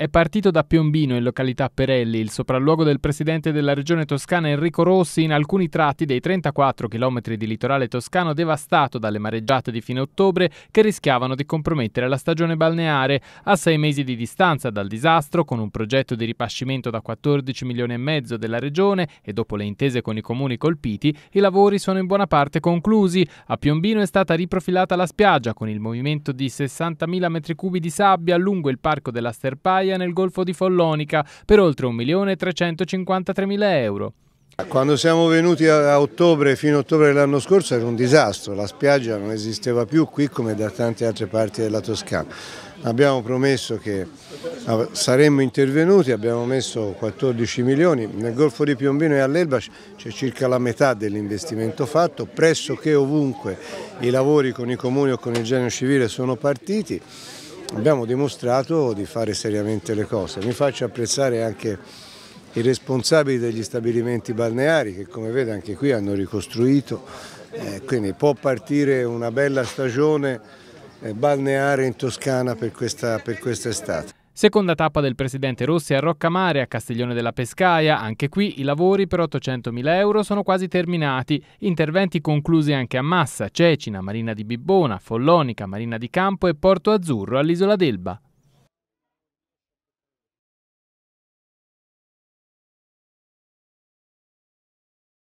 È partito da Piombino in località Perelli, il sopralluogo del presidente della regione toscana Enrico Rossi in alcuni tratti dei 34 km di litorale toscano devastato dalle mareggiate di fine ottobre che rischiavano di compromettere la stagione balneare. A sei mesi di distanza dal disastro, con un progetto di ripascimento da 14 milioni e mezzo della regione e dopo le intese con i comuni colpiti, i lavori sono in buona parte conclusi. A Piombino è stata riprofilata la spiaggia con il movimento di 60.000 metri cubi di sabbia lungo il parco della Sterpaia Baia nel Golfo di Follonica per oltre 1.353.000 euro. Quando siamo venuti a ottobre, fino a ottobre dell'anno scorso, era un disastro, la spiaggia non esisteva più qui come da tante altre parti della Toscana. Abbiamo promesso che ah, saremmo intervenuti, abbiamo messo 14 milioni, nel Golfo di Piombino e all'Elba c'è circa la metà dell'investimento fatto, pressoché ovunque i lavori con i comuni o con il genio civile sono partiti abbiamo dimostrato di fare seriamente le cose. Mi faccio apprezzare anche i responsabili degli stabilimenti balneari che come vede anche qui hanno ricostruito, eh, quindi può partire una bella stagione eh, balneare in Toscana per questa, per questa estate. Seconda tappa del presidente Rossi a Roccamare, a Castiglione della Pescaia. Anche qui i lavori per 800.000 euro sono quasi terminati. Interventi conclusi anche a Massa, Cecina, Marina di Bibbona, Follonica, Marina di Campo e Porto Azzurro all'Isola d'Elba.